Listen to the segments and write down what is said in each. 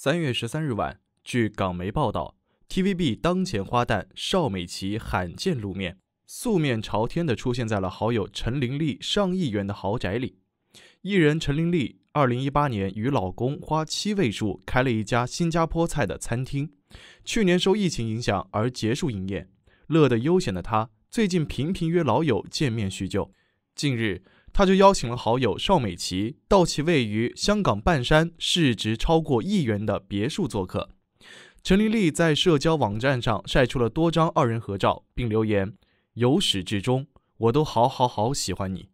三月十三日晚，据港媒报道，TVB 当前花旦邵美琪罕见露面，素面朝天地出现在了好友陈玲丽上亿元的豪宅里。艺人陈玲丽，二零一八年与老公花七位数开了一家新加坡菜的餐厅，去年受疫情影响而结束营业，乐得悠闲的她，最近频频约老友见面叙旧。近日。他就邀请了好友邵美琪到其位于香港半山、市值超过亿元的别墅做客。陈丽丽在社交网站上晒出了多张二人合照，并留言：“由始至终，我都好好好喜欢你。”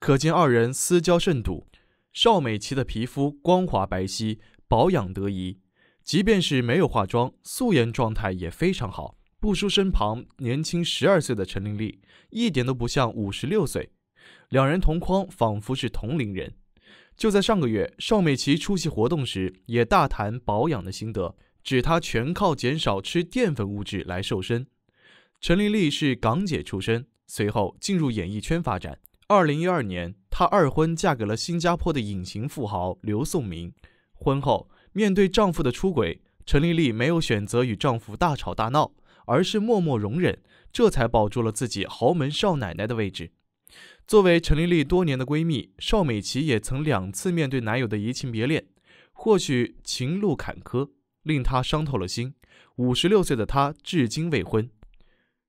可见二人私交甚笃。邵美琪的皮肤光滑白皙，保养得宜，即便是没有化妆，素颜状态也非常好，不输身旁年轻十二岁的陈丽丽，一点都不像五十六岁。两人同框，仿佛是同龄人。就在上个月，邵美琪出席活动时，也大谈保养的心得，指她全靠减少吃淀粉物质来瘦身。陈丽丽是港姐出身，随后进入演艺圈发展。二零一二年，她二婚嫁给了新加坡的隐形富豪刘颂明。婚后，面对丈夫的出轨，陈丽丽没有选择与丈夫大吵大闹，而是默默容忍，这才保住了自己豪门少奶奶的位置。作为陈琳丽多年的闺蜜，邵美琪也曾两次面对男友的移情别恋，或许情路坎坷令她伤透了心。五十六岁的她至今未婚。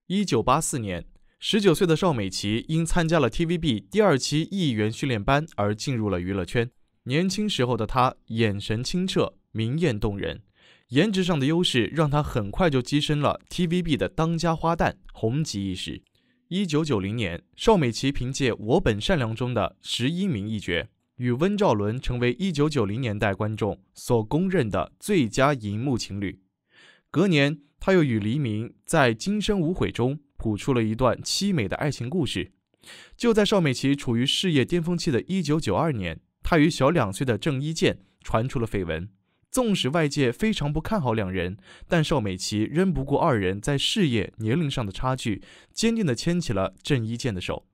一九八四年，十九岁的邵美琪因参加了 TVB 第二期艺员训练班而进入了娱乐圈。年轻时候的她眼神清澈、明艳动人，颜值上的优势让她很快就跻身了 TVB 的当家花旦，红极一时。一九九零年，邵美琪凭借《我本善良》中的十一名一角，与温兆伦成为一九九零年代观众所公认的最佳荧幕情侣。隔年，他又与黎明在《今生无悔》中谱出了一段凄美的爱情故事。就在邵美琪处于事业巅峰期的一九九二年，他与小两岁的郑伊健传出了绯闻。纵使外界非常不看好两人，但邵美琪仍不顾二人在事业、年龄上的差距，坚定地牵起了郑伊健的手。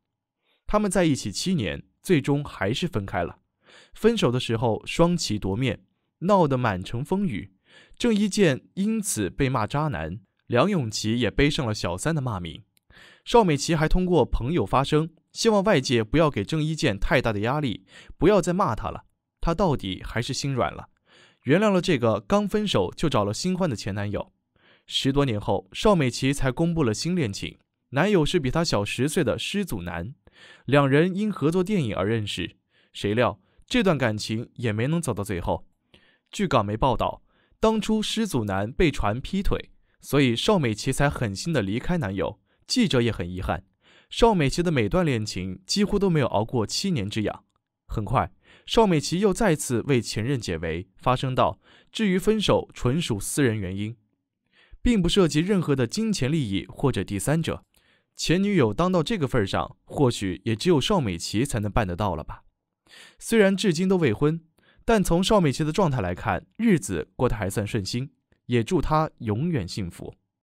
他们在一起七年，最终还是分开了。分手的时候双旗夺面，闹得满城风雨。郑伊健因此被骂渣男，梁咏琪也背上了小三的骂名。邵美琪还通过朋友发声，希望外界不要给郑伊健太大的压力，不要再骂他了。他到底还是心软了。原谅了这个刚分手就找了新欢的前男友，十多年后，邵美琪才公布了新恋情，男友是比她小十岁的失祖男，两人因合作电影而认识，谁料这段感情也没能走到最后。据港媒报道，当初失祖男被传劈腿，所以邵美琪才狠心的离开男友。记者也很遗憾，邵美琪的每段恋情几乎都没有熬过七年之痒。很快，邵美琪又再次为前任解围，发声道：“至于分手，纯属私人原因，并不涉及任何的金钱利益或者第三者。前女友当到这个份上，或许也只有邵美琪才能办得到了吧。”虽然至今都未婚，但从邵美琪的状态来看，日子过得还算顺心，也祝她永远幸福。